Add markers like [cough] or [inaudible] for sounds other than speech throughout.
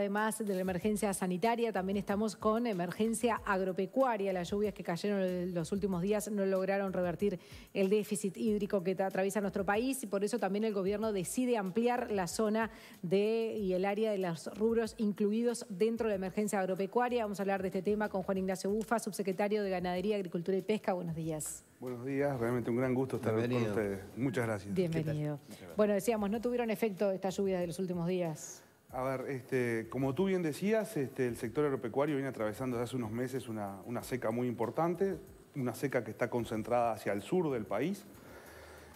además de la emergencia sanitaria, también estamos con emergencia agropecuaria. Las lluvias que cayeron los últimos días no lograron revertir el déficit hídrico que atraviesa nuestro país y por eso también el gobierno decide ampliar la zona de, y el área de los rubros incluidos dentro de la emergencia agropecuaria. Vamos a hablar de este tema con Juan Ignacio Bufa, subsecretario de Ganadería, Agricultura y Pesca. Buenos días. Buenos días, realmente un gran gusto estar con ustedes. Muchas gracias. Bienvenido. Bueno, decíamos, no tuvieron efecto estas lluvias de los últimos días. A ver, este, como tú bien decías, este, el sector agropecuario viene atravesando desde hace unos meses una, seca muy importante, una seca que está concentrada hacia el sur del país.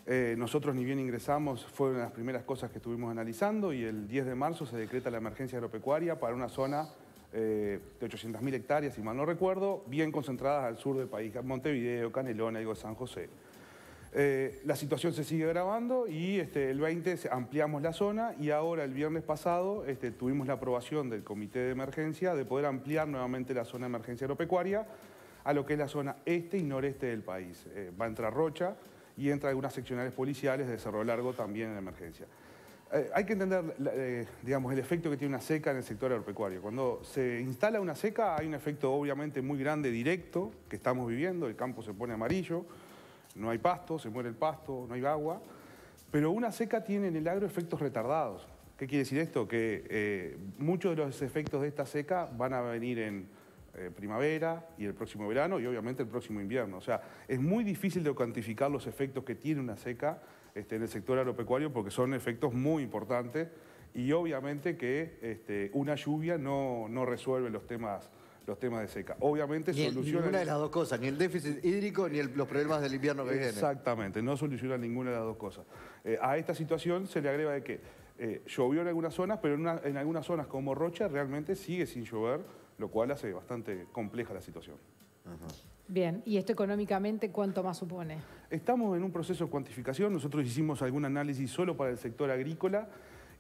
Eh, nosotros ni bien ingresamos, fueron las primeras cosas que estuvimos analizando y el 10 de marzo se decreta la emergencia agropecuaria para una zona eh, de 800.000 hectáreas, si mal no recuerdo, bien concentradas al sur del país, Montevideo, canelón digo San José. Eh, la situación se sigue grabando y este, el 20 ampliamos la zona y ahora el viernes pasado este, tuvimos la aprobación del Comité de Emergencia de poder ampliar nuevamente la zona de emergencia agropecuaria a lo que es la zona este y noreste del país. Eh, va a entrar Rocha y entra algunas seccionales policiales de Cerro Largo también en emergencia. Eh, hay que entender el efecto que tiene una seca en el sector agropecuario. Cuando se instala una seca hay un efecto obviamente muy grande directo que estamos viviendo, el campo se pone amarillo, no hay pasto, se muere el pasto, no hay agua. Pero una seca tiene en el agro efectos retardados. ¿Qué quiere decir esto? Que eh, muchos de los efectos de esta seca van a venir en eh, primavera y el próximo verano y obviamente el próximo invierno. O sea, es muy difícil de cuantificar los efectos que tiene una seca este, en el sector agropecuario porque son efectos muy importantes y obviamente que este, una lluvia no, no resuelve los temas los temas de seca. Obviamente ni Ninguna de las dos cosas, ni el déficit hídrico ni los problemas del invierno que viene. Exactamente, no soluciona ninguna de las dos cosas. Eh, a esta situación se le agrega de que eh, llovió en algunas zonas, pero en, algunas zonas como Rocha realmente sigue sin llover, lo cual hace bastante compleja la situación. Bien, ¿y esto económicamente cuánto más supone? Estamos en un proceso de cuantificación, nosotros hicimos algún análisis solo para el sector agrícola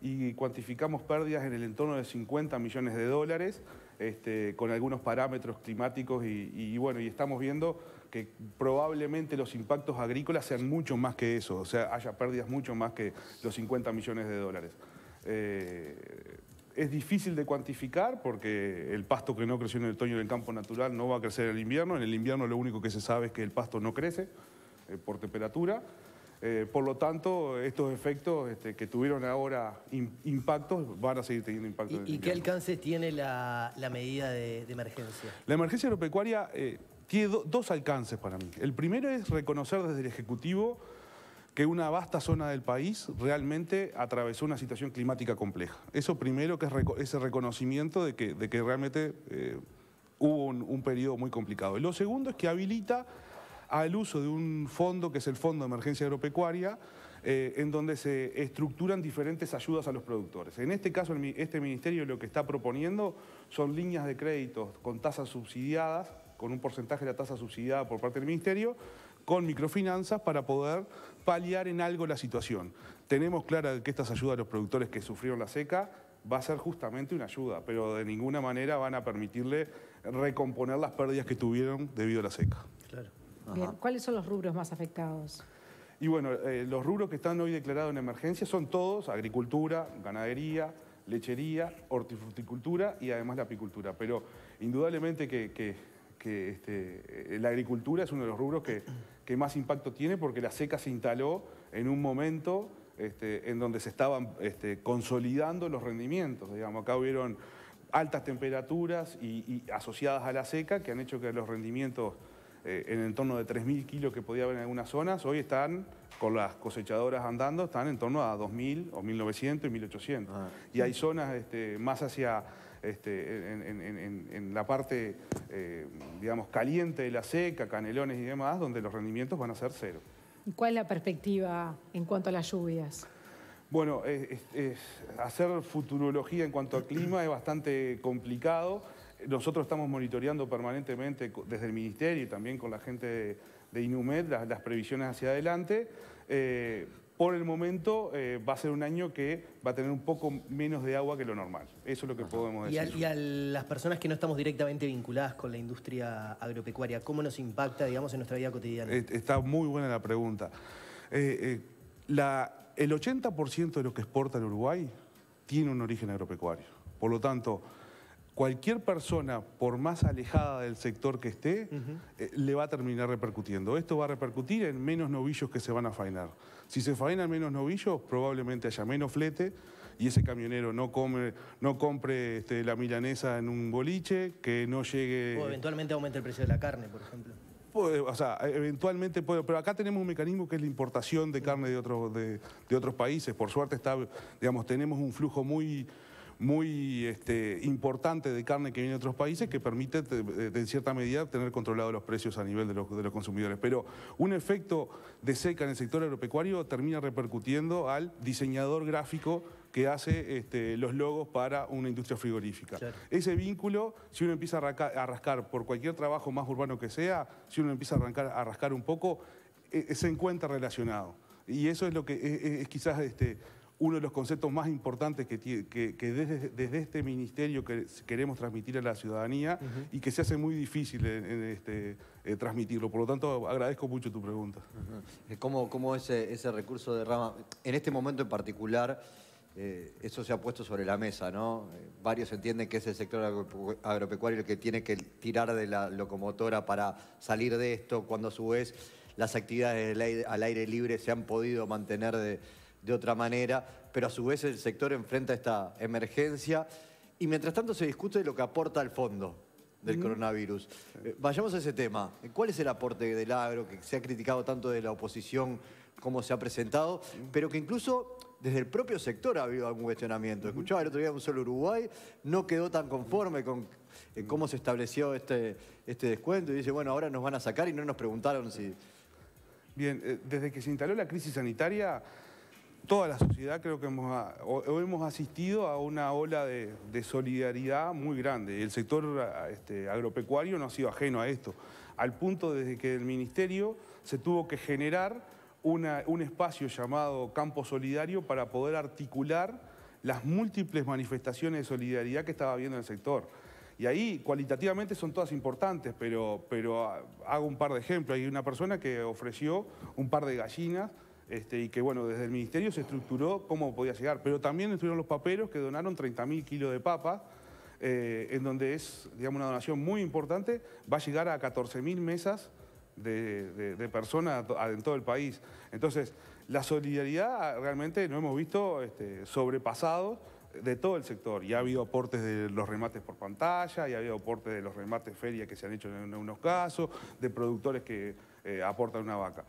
y cuantificamos pérdidas en el entorno de 50 millones de dólares. Este, con algunos parámetros climáticos y, bueno, y estamos viendo que probablemente los impactos agrícolas sean mucho más que eso, o sea, haya pérdidas mucho más que los 50 millones de dólares. Eh, es difícil de cuantificar porque el pasto que no creció en el otoño en el campo natural no va a crecer en el invierno. En el invierno lo único que se sabe es que el pasto no crece eh, por temperatura. Eh, por lo tanto, estos efectos este, que tuvieron ahora impactos van a seguir teniendo impacto. ¿Y, qué alcances tiene la, medida de, emergencia? La emergencia agropecuaria eh, tiene dos alcances para mí. El primero es reconocer desde el Ejecutivo que una vasta zona del país realmente atravesó una situación climática compleja. Eso primero que es ese reconocimiento de que, realmente eh, hubo un, un periodo muy complicado. Y lo segundo es que habilita al uso de un fondo que es el Fondo de Emergencia Agropecuaria, eh, en donde se estructuran diferentes ayudas a los productores. En este caso, este ministerio lo que está proponiendo son líneas de créditos con tasas subsidiadas, con un porcentaje de la tasa subsidiada por parte del ministerio, con microfinanzas para poder paliar en algo la situación. Tenemos clara que estas ayudas a los productores que sufrieron la seca va a ser justamente una ayuda, pero de ninguna manera van a permitirle recomponer las pérdidas que tuvieron debido a la seca. Claro. ¿Cuáles son los rubros más afectados? Y bueno, eh, los rubros que están hoy declarados en emergencia son todos agricultura, ganadería, lechería, hortifruticultura y además la apicultura. Pero indudablemente que, este, eh, la agricultura es uno de los rubros que, más impacto tiene porque la seca se instaló en un momento este, en donde se estaban este, consolidando los rendimientos. Digamos, acá hubieron altas temperaturas y asociadas a la seca que han hecho que los rendimientos eh, en el torno de 3.000 kilos que podía haber en algunas zonas, hoy están con las cosechadoras andando, están en torno a 2.000 o 1.900 y 1.800. Ah. y hay zonas este, más hacia este, en, la parte, eh, digamos, caliente de la seca, canelones y demás, donde los rendimientos van a ser cero. cuál es la perspectiva en cuanto a las lluvias? Bueno, hacer futurología en cuanto al clima es bastante complicado. Nosotros estamos monitoreando permanentemente desde el Ministerio y también con la gente de INUMED las, previsiones hacia adelante. Eh, por el momento eh, va a ser un año que va a tener un poco menos de agua que lo normal. Eso es lo que podemos decir. Y a, las personas que no estamos directamente vinculadas con la industria agropecuaria, ¿cómo nos impacta, digamos, en nuestra vida cotidiana? Está muy buena la pregunta. Eh, el 80% de lo que exporta el Uruguay tiene un origen agropecuario. Por lo tanto, cualquier persona, por más alejada del sector que esté, eh, le va a terminar repercutiendo. Esto va a repercutir en menos novillos que se van a faenar. Si se faenan menos novillos, probablemente haya menos flete y ese camionero no come, no compre este, la milanesa en un boliche, que no llegue... O eventualmente aumente el precio de la carne, por ejemplo. O sea, eventualmente puede, pero acá tenemos un mecanismo que es la importación de carne de otros, otros países. Por suerte está, digamos, tenemos un flujo muy muy este, importante de carne que viene de otros países que permite, en eh, cierta medida, tener controlados los precios a nivel de los, consumidores. Pero un efecto de seca en el sector agropecuario termina repercutiendo al diseñador gráfico que hace este, los logos para una industria frigorífica. Ese vínculo, si uno empieza a, rascar, por cualquier trabajo más urbano que sea, si uno empieza a, arrancar, a rascar un poco, e, e, se encuentra relacionado. Y eso es lo que e, es, quizás este, uno de los conceptos más importantes que, desde, este ministerio queremos transmitir a la ciudadanía y que se hace muy difícil este, eh, transmitirlo. Por lo tanto, agradezco mucho tu pregunta. Es eh, ¿Cómo, ese, recurso de rama, en este momento en particular, eh, eso se ha puesto sobre la mesa, ¿no? varios entienden que es el sector agropecuario el que tiene que tirar de la locomotora para salir de esto, cuando a su vez las actividades al aire libre se han podido mantener de de otra manera, pero a su vez el sector enfrenta esta emergencia y mientras tanto se discute lo que aporta al fondo del coronavirus. Eh, vayamos a ese tema. ¿Cuál es el aporte del agro que se ha criticado tanto de la oposición como se ha presentado, pero que incluso desde el propio sector ha habido algún cuestionamiento. Escuchaba el otro día un solo Uruguay, no quedó tan conforme con eh, cómo se estableció este, este descuento y dice, bueno, ahora nos van a sacar y no nos preguntaron si... Bien, eh, desde que se instaló la crisis sanitaria toda la sociedad creo que hemos, hemos asistido a una ola de, solidaridad muy grande. El sector este, agropecuario no ha sido ajeno a esto, al punto desde que el Ministerio se tuvo que generar un espacio llamado Campo Solidario para poder articular las múltiples manifestaciones de solidaridad que estaba habiendo en el sector. Y ahí cualitativamente son todas importantes, pero, pero hago un par de ejemplos. Hay una persona que ofreció un par de gallinas este, y que bueno, desde el ministerio se estructuró cómo podía llegar, pero también estuvieron los paperos que donaron 30.000 kilos de papa, eh, en donde es, digamos, una donación muy importante, va a llegar a 14.000 mesas de, personas en todo el país. Entonces, la solidaridad ah, realmente no hemos visto este, sobrepasados de todo el sector. Y ha habido aportes de los remates por pantalla, y ha habido aportes de los remates feria... que se han hecho en unos casos, de productores que eh, aportan una vaca.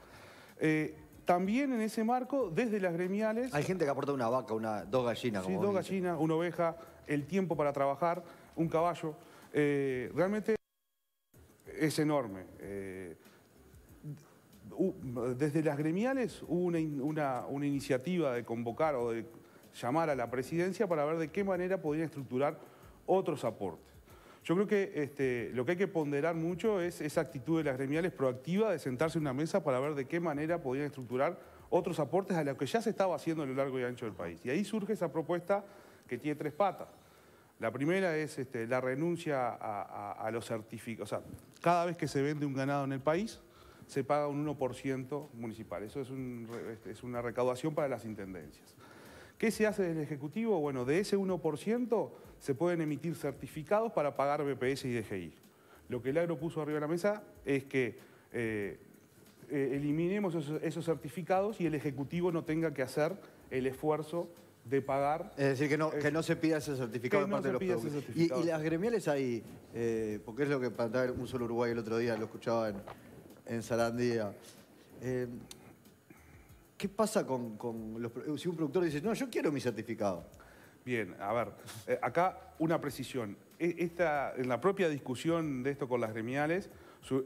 Eh, también en ese marco, desde las gremiales... Hay gente que aporta una vaca, una, dos gallinas. sí, dos gallinas, una oveja, el tiempo para trabajar, un caballo. Eh, realmente es enorme. Eh, desde las gremiales hubo una, iniciativa de convocar o de llamar a la presidencia para ver de qué manera podían estructurar otros aportes. Yo creo que este, lo que hay que ponderar mucho es esa actitud de las gremiales proactiva de sentarse en una mesa para ver de qué manera podían estructurar otros aportes a lo que ya se estaba haciendo a lo largo y ancho del país. Y ahí surge esa propuesta que tiene tres patas. La primera es este, la renuncia a, los certificados. O sea, cada vez que se vende un ganado en el país, se paga un 1% municipal. Eso este, es una recaudación para las intendencias. ¿Qué se hace del Ejecutivo? Bueno, de ese 1% se pueden emitir certificados para pagar BPS y DGI. Lo que el agro puso arriba de la mesa es que eh, eh, eliminemos esos, certificados y el Ejecutivo no tenga que hacer el esfuerzo de pagar... Es decir, que no, eh, se pida ese certificado parte de los Y, las gremiales ahí, porque es lo que planteaba un solo Uruguay el otro día, lo escuchaba en, en ¿Qué pasa con, los, si un productor dice, no, yo quiero mi certificado? Bien, a ver, eh, acá una precisión. E, esta, en la propia discusión de esto con las gremiales,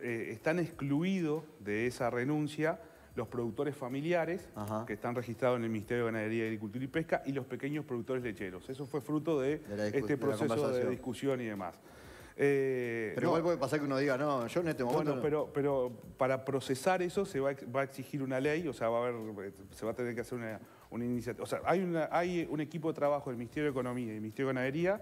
eh, están excluidos de esa renuncia los productores familiares que están registrados en el Ministerio de Ganadería, Agricultura y Pesca y los pequeños productores lecheros. Eso fue fruto de, este proceso de discusión y demás. Eh, pero igual puede pasar que uno diga, no, yo en este momento... Bueno, pero, para procesar eso se va, a exigir una ley, o sea, va a eh, se va a tener que hacer una, iniciativa. O sea, hay, un equipo de trabajo del Ministerio de Economía y del Ministerio de Ganadería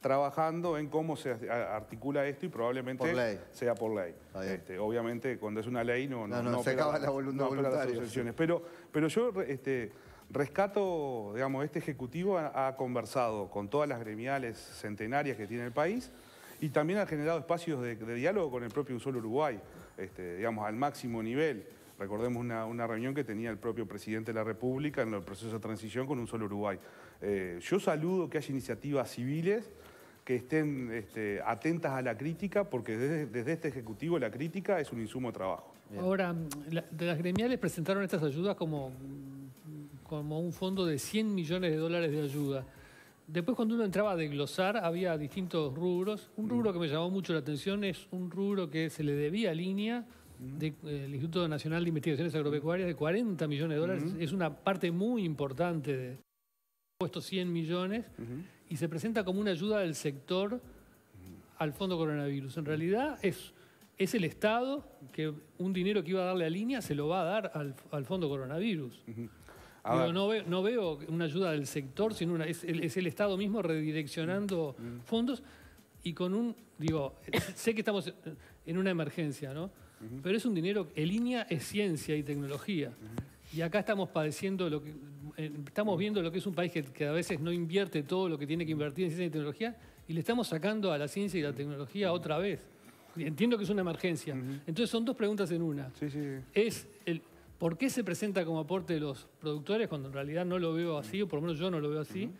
trabajando en cómo se articula esto y probablemente sea por ley. Este, obviamente, cuando es una ley no... se acaba la voluntad voluntaria. Las pero, pero yo... Este, rescato, digamos, este Ejecutivo ha conversado con todas las gremiales centenarias que tiene el país y también ha generado espacios de, diálogo con el propio Un Solo Uruguay, este, digamos, al máximo nivel. Recordemos una, reunión que tenía el propio presidente de la República en el proceso de transición con un solo Uruguay. Eh, yo saludo que haya iniciativas civiles que estén este, atentas a la crítica, porque desde, este Ejecutivo la crítica es un insumo de trabajo. Ahora, mm, de las gremiales presentaron estas ayudas como, mm, como un fondo de 100 millones de dólares de ayuda. Después cuando uno entraba a desglosar había distintos rubros. Un mm. rubro que me llamó mucho la atención es un rubro que se le debía a línea mm. del eh, Instituto Nacional de Investigaciones Agropecuarias de 40 millones de dólares. Mm. Es una parte muy importante de puesto 100 millones y se presenta como una ayuda del sector al fondo coronavirus. En realidad es, es el Estado que un dinero que iba a darle a línea se lo va a dar al, al fondo coronavirus no, veo, una ayuda del sector, sino es, el, Estado mismo redireccionando mm, mm. fondos y con un, digo, [coughs] sé que estamos en una emergencia, ¿no? Pero es un dinero, en línea es ciencia y tecnología. Y acá estamos padeciendo lo que, eh, estamos viendo lo que es un país que, a veces no invierte todo lo que tiene que invertir en ciencia y tecnología y le estamos sacando a la ciencia y la tecnología otra vez. Entiendo que es una emergencia. Entonces son dos preguntas en una. Sí, sí. Es el, ¿Por qué se presenta como aporte de los productores cuando en realidad no lo veo así, o por lo menos yo no lo veo así?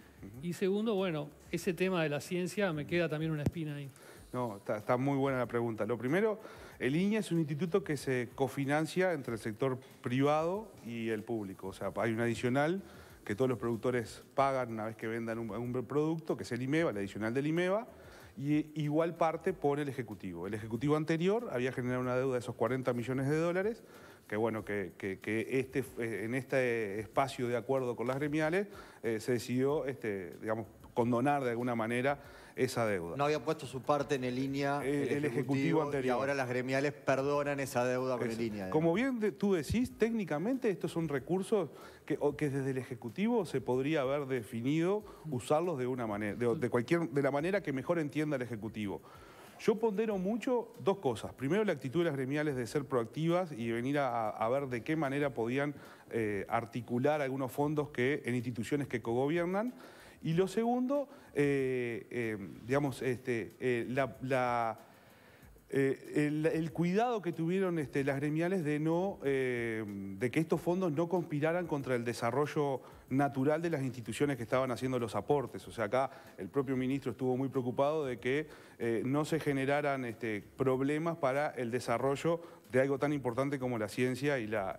Y segundo, bueno, ese tema de la ciencia me queda también una espina ahí. No, está, muy buena la pregunta. Lo primero, el INE es un instituto que se cofinancia entre el sector privado y el público. O sea, hay un adicional que todos los productores pagan una vez que vendan un, producto, que es el IMEVA, el adicional del IMEVA, y igual parte por el Ejecutivo. El Ejecutivo anterior había generado una deuda de esos 40 millones de dólares que bueno, que, este, eh, en este espacio de acuerdo con las gremiales eh, se decidió, este, digamos, condonar de alguna manera esa deuda. No había puesto su parte en línea el, ejecutivo, anterior. Y ahora las gremiales perdonan esa deuda con línea. Como bien tú decís, técnicamente estos son recursos que, que, desde el ejecutivo se podría haber definido usarlos de una manera, cualquier, de la manera que mejor entienda el ejecutivo. Yo pondero mucho dos cosas. Primero, la actitud de las gremiales de ser proactivas y venir a, ver de qué manera podían eh, articular algunos fondos que, en instituciones que cogobiernan. Y lo segundo, eh, eh, digamos, este, el, cuidado que tuvieron este, las gremiales de no de que estos fondos no conspiraran contra el desarrollo natural de las instituciones que estaban haciendo los aportes. O sea, acá el propio ministro estuvo muy preocupado de que eh, no se generaran este, problemas para el desarrollo de algo tan importante como la ciencia y la,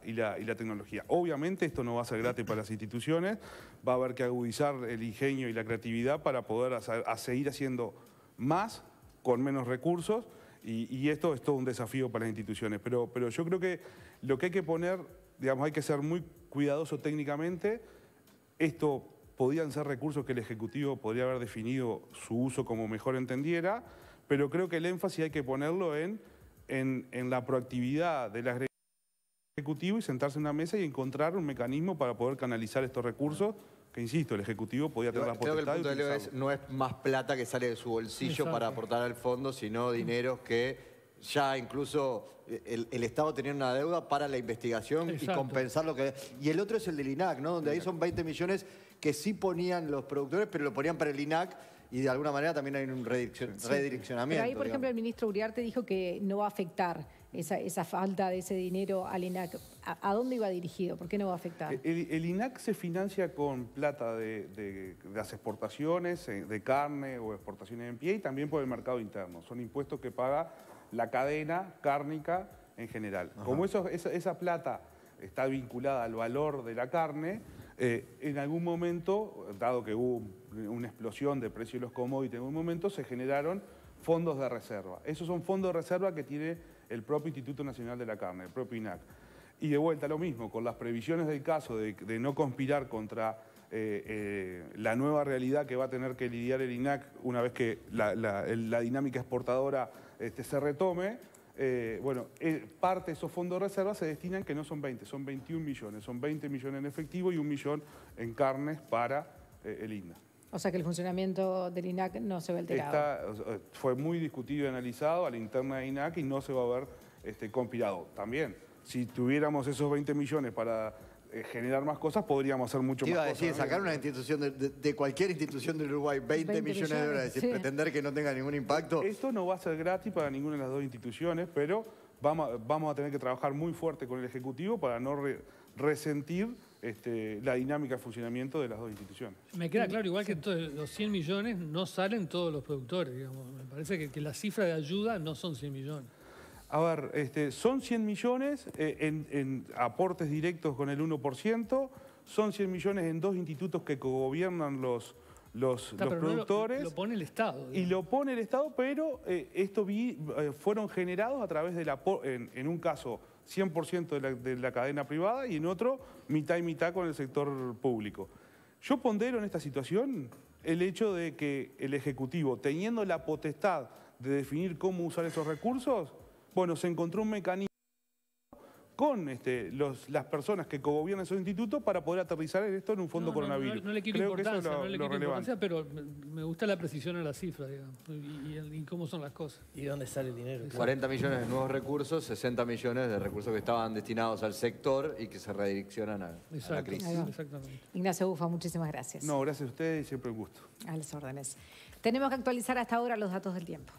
tecnología. Obviamente esto no va a ser gratis para las instituciones, va a haber que agudizar el ingenio y la creatividad para poder seguir haciendo más con menos recursos y, esto es todo un desafío para las instituciones. Pero, pero yo creo que lo que hay que poner, digamos, hay que ser muy cuidadoso técnicamente, esto podían ser recursos que el Ejecutivo podría haber definido su uso como mejor entendiera, pero creo que el énfasis hay que ponerlo en, en, la proactividad del Ejecutivo y sentarse en una mesa y encontrar un mecanismo para poder canalizar estos recursos que, insisto, el Ejecutivo podía tener la Creo que el no es más plata que sale de su bolsillo para aportar al fondo, sino dinero que ya incluso eh, el, Estado tenía una deuda para la investigación y compensar lo que... Y el otro es el del INAC, ¿no? Donde ahí son 20 millones que sí ponían los productores, pero lo ponían para el INAC y de alguna manera también hay un redireccionamiento. Pero ahí, por ejemplo, el ministro Uriarte dijo que no va a afectar esa, falta de ese dinero al INAC. ¿A, dónde iba dirigido? ¿Por qué no va a afectar? El, INAC se financia con plata de, de, las exportaciones eh, de carne o exportaciones en pie y también por el mercado interno. Son impuestos que paga la cadena cárnica en general. Como esa, plata está vinculada al valor de la carne, eh, en algún momento, dado que hubo una explosión de precios de los commodities, en algún momento se generaron fondos de reserva. Esos son fondos de reserva que tiene el propio Instituto Nacional de la Carne, el propio INAC. Y de vuelta lo mismo, con las previsiones del caso de no conspirar contra eh, eh, la nueva realidad que va a tener que lidiar el INAC una vez que la, dinámica exportadora este, se retome, eh, bueno, parte de esos fondos de reserva se destinan que no son 20, son 21 millones, son 20 millones en efectivo y un millón en carnes para el INAC. O sea que el funcionamiento del INAC no se ve alterado. Está, fue muy discutido y analizado a la interna de INAC y no se va a ver este, compilado. También, si tuviéramos esos 20 millones para eh, generar más cosas, podríamos hacer mucho más. Iba a decir, sacar una institución de, cualquier institución del Uruguay 20, millones, de dólares, y pretender que no tenga ningún impacto. Esto no va a ser gratis para ninguna de las dos instituciones, pero vamos, a tener que trabajar muy fuerte con el Ejecutivo para no resentir este, la dinámica de funcionamiento de las dos instituciones. Me queda claro, igual que entonces, los 100 millones no salen todos los productores, Me parece que, que la cifra de ayuda no son 100 millones. A ver, este, son 100 millones eh, en, aportes directos con el 1%, son 100 millones en dos institutos que gobiernan los, los, productores. No lo, pone el Estado. Y lo pone el Estado, pero eh, eh, fueron generados a través de la... En, un caso, 100% de la, de la cadena privada y en otro, mitad y mitad con el sector público. Yo pondero en esta situación el hecho de que el Ejecutivo, teniendo la potestad de definir cómo usar esos recursos, bueno, se encontró un mecanismo con este, las personas que cogobiernan esos institutos para poder aterrizar esto en un fondo coronavirus. No, le quiero importancia, no le pero me gusta la precisión en las cifras, y, cómo son las cosas. ¿Y dónde sale el dinero? 40 millones de nuevos recursos, 60 millones de recursos que estaban destinados al sector y que se redireccionan a, la crisis. Exactamente. Ignacio Bufa, muchísimas gracias. No, gracias a ustedes y siempre un gusto. A las órdenes. Tenemos que actualizar hasta ahora los datos del tiempo.